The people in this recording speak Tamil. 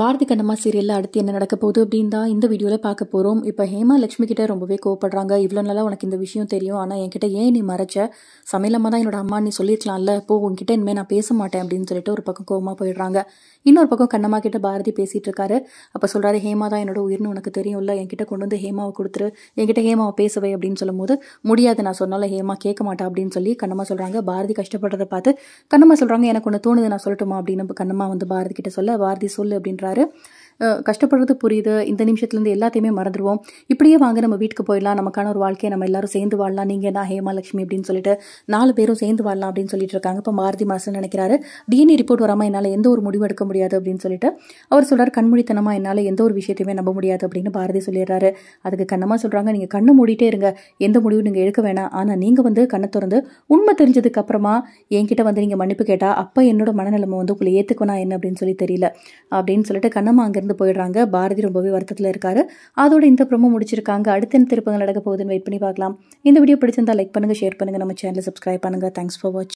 பாரதி கண்ணம்மா சீரியலில் அடுத்து என்ன நடக்க போகுது அப்படின்னு தான் இந்த வீடியோவில் பார்க்க போகிறோம் இப்போ ஹேமா லட்சுமி கிட்டே ரொம்பவே கோவப்படுறாங்க இவ்வளோ நாளாக உனக்கு இந்த விஷயம் தெரியும் ஆனால் என்கிட்ட ஏன் நீ மறைச்ச சமையலம்மா தான் என்னோட அம்மா நீ சொல்லியிருக்கலாம்ல போ உங்ககிட்ட இனிமேல் நான் பேச மாட்டேன் அப்படின்னு சொல்லிட்டு ஒரு பக்கம் கோவமாக போயிடுறாங்க இன்னொரு பக்கம் கண்ணம்மா கிட்ட பாரதி பேசிகிட்டு இருக்காரு அப்போ சொல்கிறாரு ஹேமா தான் என்னோட உயிர்னு உனக்கு தெரியும்ல என்கிட்ட கொண்டு வந்து ஹேமாவை கொடுத்துரு என்கிட்ட ஹேமாவை பேசவே அப்படின்னு சொல்லும்போது முடியாது நான் சொன்னால ஹேமா கேட்க மாட்டேன் அப்படின்னு சொல்லி கண்ணம்மா சொல்கிறாங்க பாரதி கஷ்டப்படுறதை பார்த்து கண்ணம்மா சொல்கிறாங்க எனக்கு ஒன்று தோணுது நான் சொல்லட்டுமா அப்படின்னு கண்ணம்மா வந்து பாரதி கிட்ட சொல்ல பாரதி சொல்லு அப்படின்ற சொல்றாரு கஷ்டப்படுறது புரியுது இந்த நிமிஷத்துலேருந்து எல்லாத்தையுமே மறந்துடுவோம் இப்படியே வாங்க நம்ம வீட்டுக்கு போயிடலாம் நமக்கான ஒரு வாழ்க்கையை நம்ம எல்லாரும் சேர்ந்து வாழலாம் நீங்கள் நான் ஹேமாலட்சுமி அப்படின்னு சொல்லிட்டு நாலு பேரும் சேர்ந்து வாழலாம் அப்படின்னு சொல்லிட்டு இருக்காங்க இப்போ மாரதி மாசன் நினைக்கிறாரு டிஎன்ஏ ரிப்போர்ட் வராமல் என்னால் எந்த ஒரு முடிவு எடுக்க முடியாது அப்படின்னு சொல்லிட்டு அவர் சொல்கிறார் கண்மொழித்தனமாக என்னால் எந்த ஒரு விஷயத்தையுமே நம்ப முடியாது அப்படின்னு பாரதி சொல்லிடுறாரு அதுக்கு கண்ணமாக சொல்கிறாங்க நீங்கள் கண்ணை மூடிட்டே இருங்க எந்த முடிவும் நீங்கள் எடுக்க வேணாம் ஆனால் நீங்கள் வந்து கண்ணை திறந்து உண்மை தெரிஞ்சதுக்கு அப்புறமா என்கிட்ட வந்து நீங்கள் மன்னிப்பு கேட்டால் அப்போ என்னோட மனநிலைமை வந்து உங்களை ஏற்றுக்கணும் என்ன அப்படின்னு சொல்லி தெரியல அப்படின்னு சொல்லிட்டு கண்ணம்மா அங்கே இருந்து போயிடுறாங்க பாரதி ரொம்பவே வருத்தத்தில் இருக்காரு அதோட இந்த ப்ரொமோ முடிச்சிருக்காங்க அடுத்த திருப்பங்கள் நடக்க போகுதுன்னு வெயிட் பண்ணி பார்க்கலாம் இந்த வீடியோ பிடிச்சிருந்தா லைக் பண்ணுங்கள் ஷேர் பண்ணுங்கள் நம்ம சேனலை சப்ஸ்கிரைப் பண்ணுங்கள் தேங்க்ஸ் ஃபார் வாட்ச்